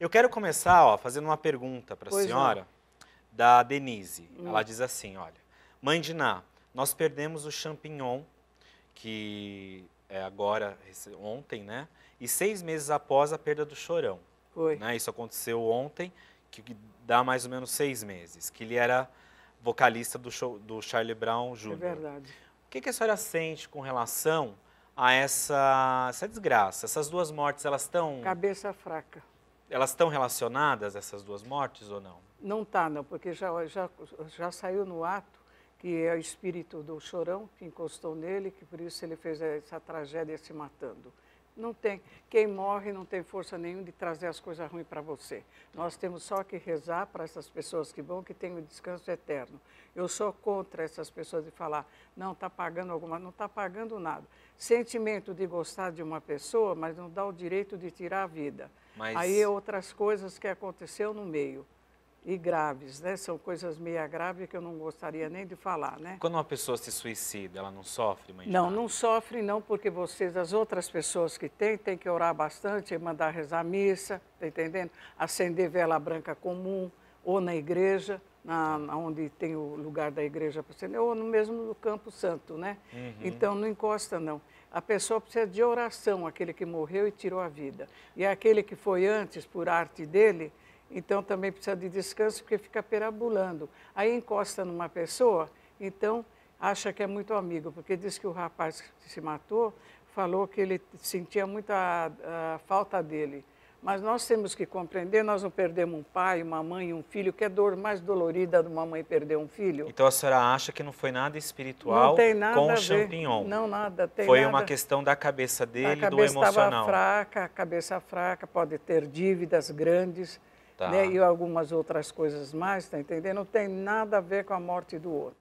Eu quero começar ó, fazendo uma pergunta para a é. senhora, da Denise. Hum. Ela diz assim, olha, mãe Diná, nós perdemos o champignon, que é agora, ontem, né? E seis meses após a perda do chorão. Foi. Né? Isso aconteceu ontem, que dá mais ou menos seis meses, que ele era vocalista do, show, do Charlie Brown Jr. É verdade. O que, que a senhora sente com relação a essa, essa desgraça? Essas duas mortes, elas estão... Cabeça fraca. Elas estão relacionadas, essas duas mortes, ou não? Não está, não, porque já, já, já saiu no ato que é o espírito do chorão que encostou nele, que por isso ele fez essa tragédia se matando. Não tem. Quem morre não tem força nenhuma de trazer as coisas ruins para você. Nós temos só que rezar para essas pessoas que vão, que tenham o descanso eterno. Eu sou contra essas pessoas de falar, não, está pagando alguma, não está pagando nada. Sentimento de gostar de uma pessoa, mas não dá o direito de tirar a vida. Mas... Aí é outras coisas que aconteceu no meio e graves, né? São coisas meia graves que eu não gostaria nem de falar, né? Quando uma pessoa se suicida, ela não sofre, mãe? Não, não sofre não, porque vocês, as outras pessoas que têm, têm que orar bastante, mandar rezar missa, tá entendendo? Acender vela branca comum, ou na igreja, na, onde tem o lugar da igreja para acender, ou no mesmo no Campo Santo, né? Uhum. Então não encosta não. A pessoa precisa de oração, aquele que morreu e tirou a vida. E aquele que foi antes, por arte dele, então também precisa de descanso porque fica perambulando. Aí encosta numa pessoa, então acha que é muito amigo, porque diz que o rapaz que se matou falou que ele sentia muita a, ah, a falta dele. Mas nós temos que compreender, nós não perdemos um pai, uma mãe, um filho, que é dor mais dolorida de uma mãe perder um filho. Então a senhora acha que não foi nada espiritual não tem nada com o champignon? Não, nada. Tem foi nada. uma questão da cabeça dele, a cabeça do emocional. A cabeça fraca, a cabeça fraca, pode ter dívidas grandes tá. né, e algumas outras coisas mais, tá entendendo? Não tem nada a ver com a morte do outro.